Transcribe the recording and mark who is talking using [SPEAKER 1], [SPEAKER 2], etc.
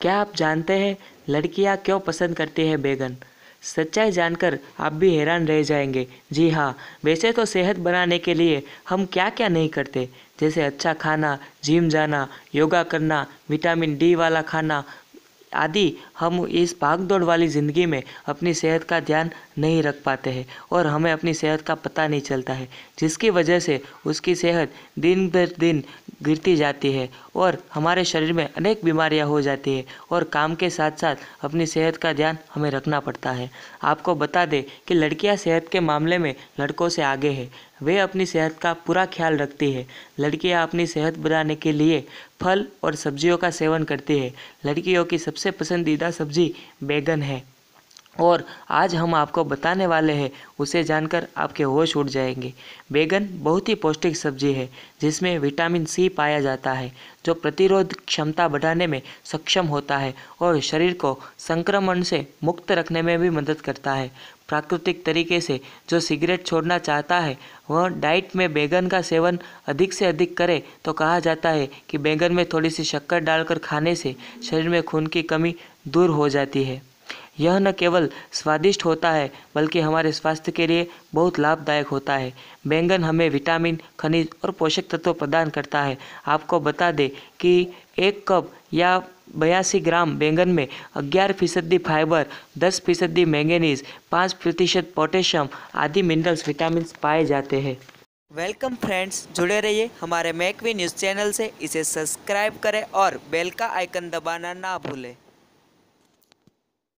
[SPEAKER 1] क्या आप जानते हैं लड़कियां क्यों पसंद करती हैं बैगन सच्चाई जानकर आप भी हैरान रह जाएंगे जी हाँ वैसे तो सेहत बनाने के लिए हम क्या क्या नहीं करते जैसे अच्छा खाना जिम जाना योगा करना विटामिन डी वाला खाना आदि हम इस भाग दौड़ वाली ज़िंदगी में अपनी सेहत का ध्यान नहीं रख पाते हैं और हमें अपनी सेहत का पता नहीं चलता है जिसकी वजह से उसकी सेहत दिन ब दिन गिरती जाती है और हमारे शरीर में अनेक बीमारियां हो जाती है और काम के साथ साथ अपनी सेहत का ध्यान हमें रखना पड़ता है आपको बता दें कि लड़कियां सेहत के मामले में लड़कों से आगे है वे अपनी सेहत का पूरा ख्याल रखती है लड़कियां अपनी सेहत बनाने के लिए फल और सब्जियों का सेवन करती है लड़कियों की सबसे पसंदीदा सब्जी बैगन है और आज हम आपको बताने वाले हैं उसे जानकर आपके होश उड़ जाएंगे बैगन बहुत ही पौष्टिक सब्जी है जिसमें विटामिन सी पाया जाता है जो प्रतिरोध क्षमता बढ़ाने में सक्षम होता है और शरीर को संक्रमण से मुक्त रखने में भी मदद करता है प्राकृतिक तरीके से जो सिगरेट छोड़ना चाहता है वह डाइट में बैगन का सेवन अधिक से अधिक करे तो कहा जाता है कि बैगन में थोड़ी सी शक्कर डालकर खाने से शरीर में खून की कमी दूर हो जाती है यह न केवल स्वादिष्ट होता है बल्कि हमारे स्वास्थ्य के लिए बहुत लाभदायक होता है बैंगन हमें विटामिन खनिज और पोषक तत्व प्रदान करता है आपको बता दें कि एक कप या बयासी ग्राम बैंगन में ग्यारह फीसदी फाइबर दस फीसदी मैंगनीज पाँच प्रतिशत पोटेशियम आदि मिनरल्स विटामिन पाए जाते हैं
[SPEAKER 2] वेलकम फ्रेंड्स जुड़े रहिए हमारे मैकवी न्यूज़ चैनल से इसे सब्सक्राइब करें और बेल का आइकन दबाना ना भूलें